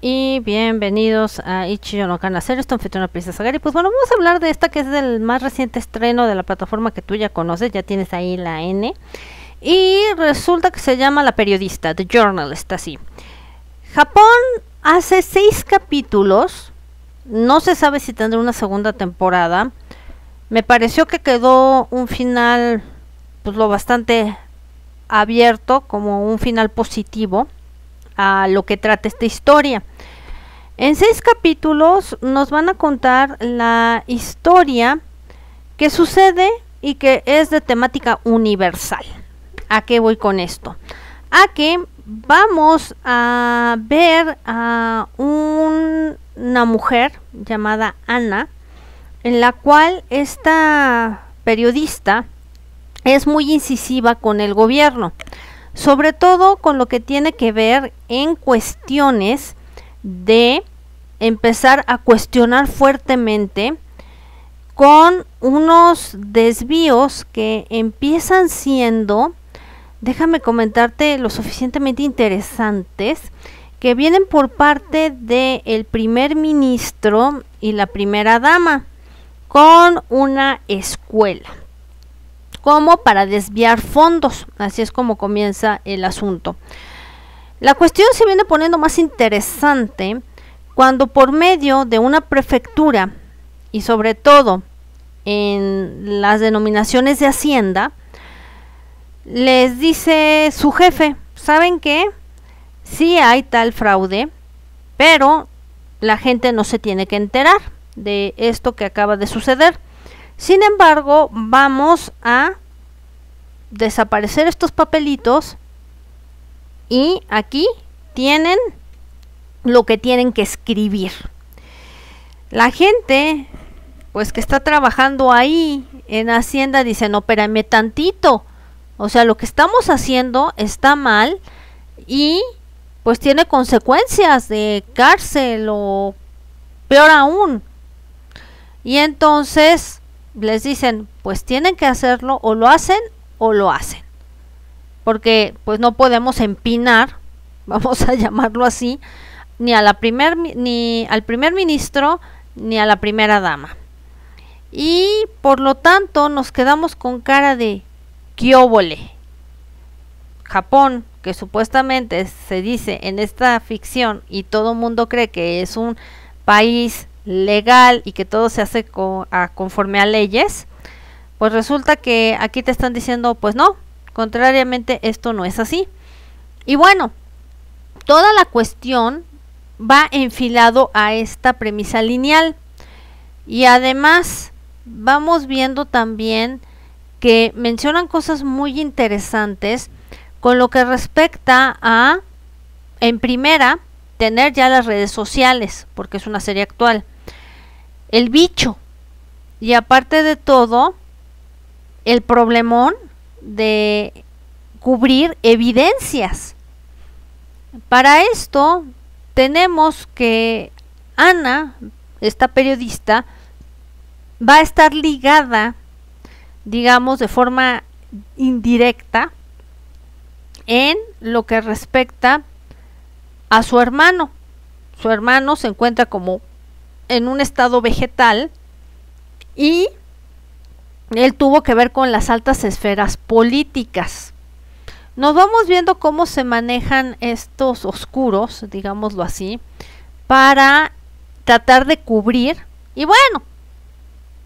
y bienvenidos a Ichiyo no Series, esto anfitriona Princesa Pues bueno, vamos a hablar de esta que es el más reciente estreno de la plataforma que tú ya conoces, ya tienes ahí la N. Y resulta que se llama La Periodista, The journalist así. Japón hace seis capítulos, no se sabe si tendrá una segunda temporada. Me pareció que quedó un final, pues lo bastante abierto, como un final positivo a lo que trata esta historia. En seis capítulos nos van a contar la historia que sucede y que es de temática universal. ¿A qué voy con esto? A que vamos a ver a una mujer llamada Ana, en la cual esta periodista es muy incisiva con el gobierno sobre todo con lo que tiene que ver en cuestiones de empezar a cuestionar fuertemente con unos desvíos que empiezan siendo, déjame comentarte, lo suficientemente interesantes, que vienen por parte del primer ministro y la primera dama, con una escuela como para desviar fondos. Así es como comienza el asunto. La cuestión se viene poniendo más interesante cuando por medio de una prefectura y sobre todo en las denominaciones de Hacienda, les dice su jefe, ¿saben qué? Sí hay tal fraude, pero la gente no se tiene que enterar de esto que acaba de suceder. Sin embargo, vamos a desaparecer estos papelitos y aquí tienen lo que tienen que escribir. La gente, pues que está trabajando ahí en Hacienda, dice, no, espérame tantito. O sea, lo que estamos haciendo está mal y pues tiene consecuencias de cárcel o peor aún. Y entonces les dicen, pues tienen que hacerlo, o lo hacen o lo hacen. Porque pues no podemos empinar, vamos a llamarlo así, ni a primer ni al primer ministro ni a la primera dama. Y por lo tanto nos quedamos con cara de kiobole. Japón, que supuestamente se dice en esta ficción y todo mundo cree que es un país legal y que todo se hace conforme a leyes, pues resulta que aquí te están diciendo, pues no, contrariamente esto no es así. Y bueno, toda la cuestión va enfilado a esta premisa lineal. Y además vamos viendo también que mencionan cosas muy interesantes con lo que respecta a, en primera, tener ya las redes sociales, porque es una serie actual el bicho. Y aparte de todo, el problemón de cubrir evidencias. Para esto tenemos que Ana, esta periodista, va a estar ligada, digamos, de forma indirecta en lo que respecta a su hermano. Su hermano se encuentra como en un estado vegetal y él tuvo que ver con las altas esferas políticas. Nos vamos viendo cómo se manejan estos oscuros, digámoslo así, para tratar de cubrir. Y bueno,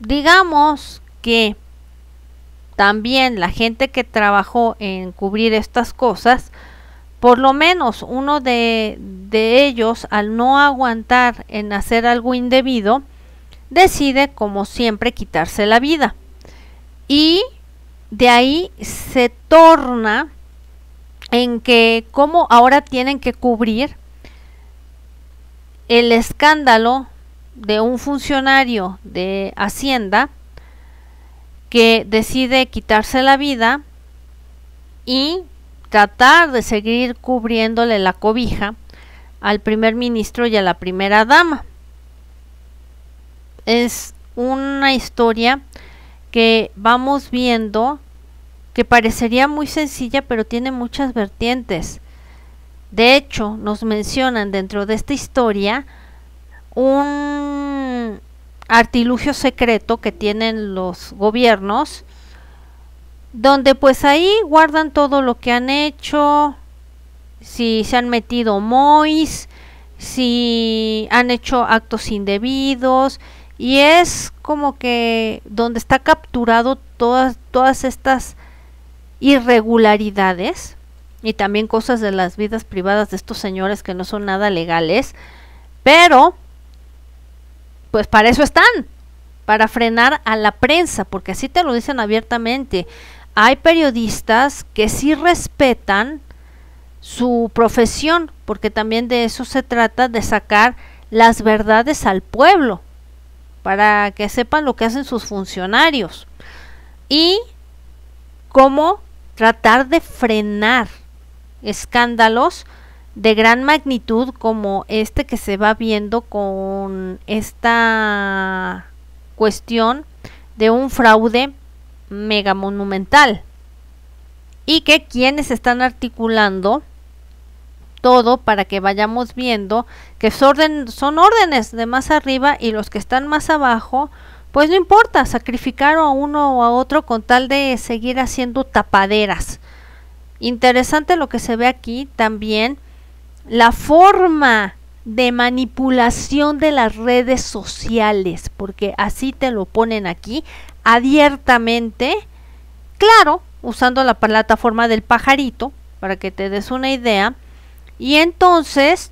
digamos que también la gente que trabajó en cubrir estas cosas, por lo menos uno de, ellos, al no aguantar en hacer algo indebido, decide, como siempre, quitarse la vida. Y de ahí se torna en que como ahora tienen que cubrir el escándalo de un funcionario de Hacienda que decide quitarse la vida y tratar de seguir cubriéndole la cobija al primer ministro y a la primera dama. Es una historia que vamos viendo que parecería muy sencilla pero tiene muchas vertientes. De hecho, nos mencionan dentro de esta historia un artilugio secreto que tienen los gobiernos donde pues ahí guardan todo lo que han hecho, si se han metido mois, si han hecho actos indebidos y es como que donde está capturado todas todas estas irregularidades y también cosas de las vidas privadas de estos señores que no son nada legales, pero pues para eso están, para frenar a la prensa, porque así te lo dicen abiertamente hay periodistas que sí respetan su profesión, porque también de eso se trata, de sacar las verdades al pueblo, para que sepan lo que hacen sus funcionarios y cómo tratar de frenar escándalos de gran magnitud como este que se va viendo con esta cuestión de un fraude mega monumental y que quienes están articulando todo para que vayamos viendo que son órdenes de más arriba y los que están más abajo, pues no importa sacrificar a uno o a otro con tal de seguir haciendo tapaderas. Interesante lo que se ve aquí también, la forma de manipulación de las redes sociales, porque así te lo ponen aquí, abiertamente, claro, usando la plataforma del pajarito, para que te des una idea, y entonces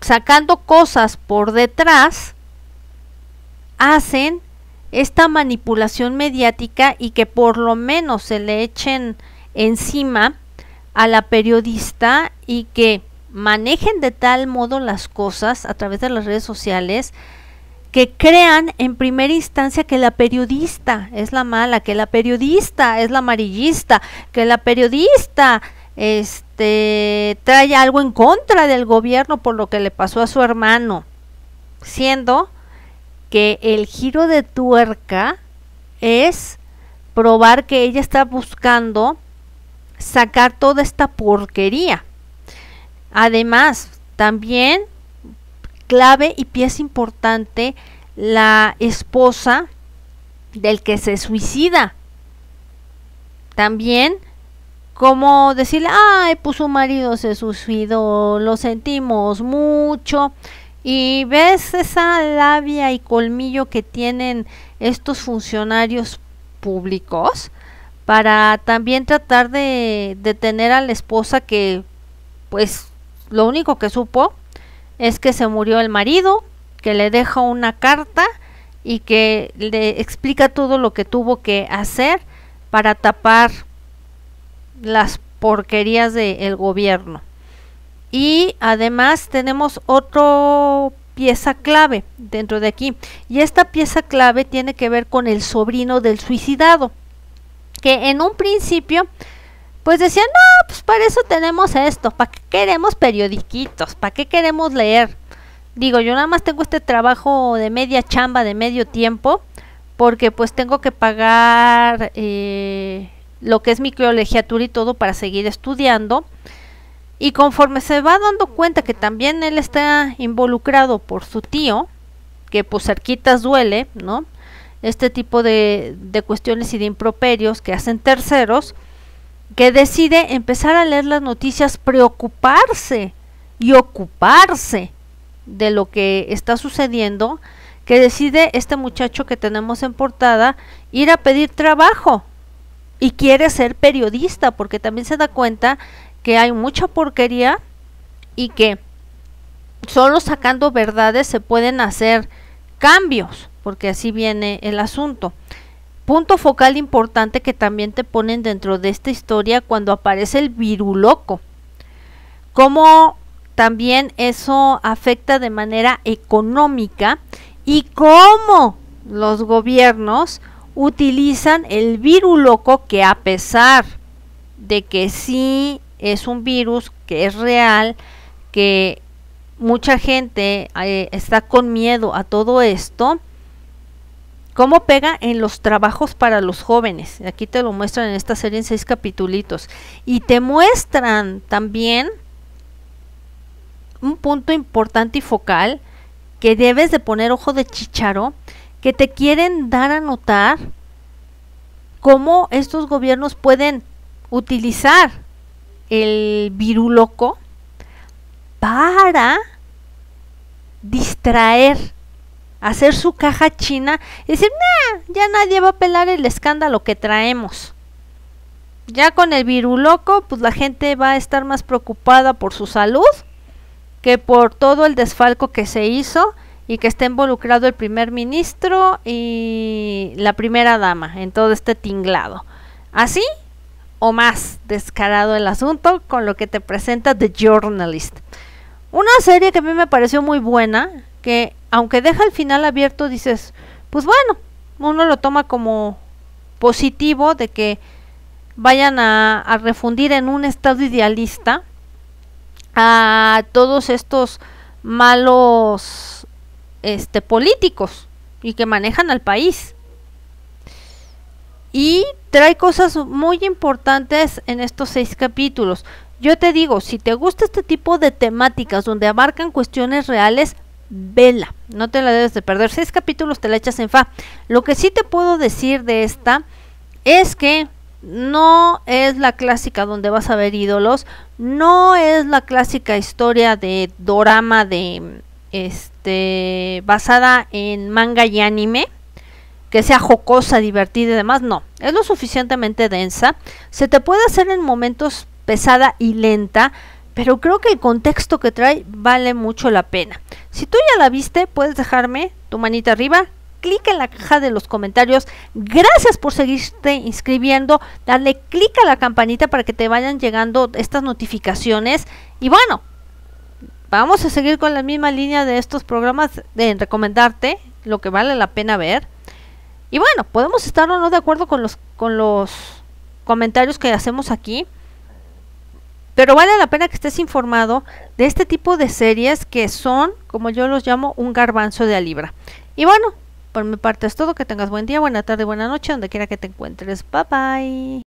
sacando cosas por detrás, hacen esta manipulación mediática y que por lo menos se le echen encima a la periodista y que manejen de tal modo las cosas a través de las redes sociales que crean en primera instancia que la periodista es la mala, que la periodista es la amarillista, que la periodista este trae algo en contra del gobierno por lo que le pasó a su hermano, siendo que el giro de tuerca es probar que ella está buscando sacar toda esta porquería Además, también clave y pieza importante, la esposa del que se suicida. También, como decirle, ay, pues su marido se suicidó, lo sentimos mucho. Y ves esa labia y colmillo que tienen estos funcionarios públicos para también tratar de detener a la esposa que pues lo único que supo es que se murió el marido, que le deja una carta y que le explica todo lo que tuvo que hacer para tapar las porquerías del gobierno. Y además tenemos otra pieza clave dentro de aquí. Y esta pieza clave tiene que ver con el sobrino del suicidado, que en un principio pues decían, no, pues para eso tenemos esto, ¿para qué queremos periodiquitos? ¿Para qué queremos leer? Digo, yo nada más tengo este trabajo de media chamba, de medio tiempo, porque pues tengo que pagar eh, lo que es mi colegiatura y todo para seguir estudiando. Y conforme se va dando cuenta que también él está involucrado por su tío, que pues cerquitas duele, ¿no? Este tipo de, de cuestiones y de improperios que hacen terceros, que decide empezar a leer las noticias, preocuparse y ocuparse de lo que está sucediendo, que decide este muchacho que tenemos en portada ir a pedir trabajo y quiere ser periodista porque también se da cuenta que hay mucha porquería y que solo sacando verdades se pueden hacer cambios, porque así viene el asunto. Punto focal importante que también te ponen dentro de esta historia cuando aparece el viruloco. Cómo también eso afecta de manera económica y cómo los gobiernos utilizan el viruloco que a pesar de que sí es un virus que es real, que mucha gente eh, está con miedo a todo esto, ¿Cómo pega en los trabajos para los jóvenes? Aquí te lo muestran en esta serie en seis capitulitos. Y te muestran también un punto importante y focal que debes de poner ojo de chicharo, que te quieren dar a notar cómo estos gobiernos pueden utilizar el viruloco para distraer hacer su caja china y decir, ya nadie va a pelar el escándalo que traemos. Ya con el viruloco, pues la gente va a estar más preocupada por su salud que por todo el desfalco que se hizo y que está involucrado el primer ministro y la primera dama en todo este tinglado. Así o más descarado el asunto con lo que te presenta The Journalist. Una serie que a mí me pareció muy buena, que aunque deja el final abierto, dices, pues bueno, uno lo toma como positivo de que vayan a, refundir en un estado idealista a todos estos malos este, políticos y que manejan al país. Y trae cosas muy importantes en estos seis capítulos. Yo te digo, si te gusta este tipo de temáticas donde abarcan cuestiones reales, vela. No te la debes de perder. Seis capítulos te la echas en fa. Lo que sí te puedo decir de esta es que no es la clásica donde vas a ver ídolos. No es la clásica historia de dorama de este basada en manga y anime que sea jocosa, divertida y demás, no, es lo suficientemente densa, se te puede hacer en momentos pesada y lenta, pero creo que el contexto que trae vale mucho la pena. Si tú ya la viste, puedes dejarme tu manita arriba, clic en la caja de los comentarios. Gracias por seguirte inscribiendo. Dale clic a la campanita para que te vayan llegando estas notificaciones. Y bueno, vamos a seguir con la misma línea de estos programas de recomendarte lo que vale la pena ver. Y bueno, podemos estar o no de acuerdo con los, con los comentarios que hacemos aquí. Pero vale la pena que estés informado de este tipo de series que son, como yo los llamo, un garbanzo de a libra. Y bueno, por mi parte es todo. Que tengas buen día, buena tarde, buena noche, donde quiera que te encuentres. Bye bye.